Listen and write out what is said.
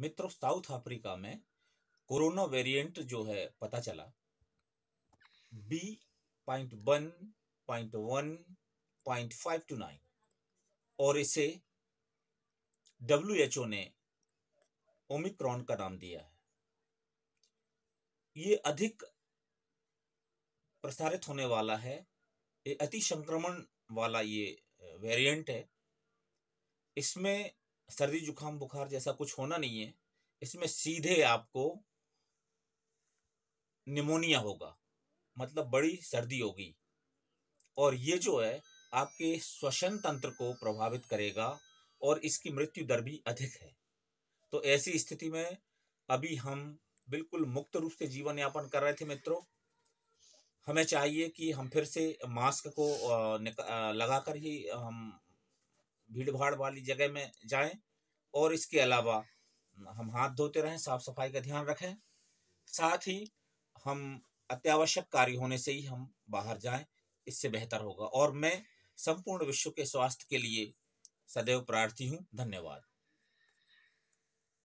मित्रों South Africa में corona variant जो है पता चला B point one point one point five two nine और इसे डब्ल्यू एच ओ ने ओमिक्रॉन का नाम दिया है ये अधिक प्रसारित होने वाला है ये अति संक्रमण वाला ये वेरिएंट है इसमें सर्दी जुकाम बुखार जैसा कुछ होना नहीं है इसमें सीधे आपको निमोनिया होगा मतलब बड़ी सर्दी होगी और ये जो है आपके श्वसन तंत्र को प्रभावित करेगा और इसकी मृत्यु दर भी अधिक है तो ऐसी स्थिति में अभी हम बिल्कुल मुक्त रूप से जीवन यापन कर रहे थे मित्रों हमें चाहिए कि हम फिर से मास्क को लगाकर ही हम भीड़ भाड़ वाली जगह में जाएं और इसके अलावा हम हाथ धोते रहें साफ सफाई का ध्यान रखें साथ ही हम अत्यावश्यक कार्य होने से ही हम बाहर जाएं इससे बेहतर होगा और मैं संपूर्ण विश्व के स्वास्थ्य के लिए सदैव प्रार्थी हूँ धन्यवाद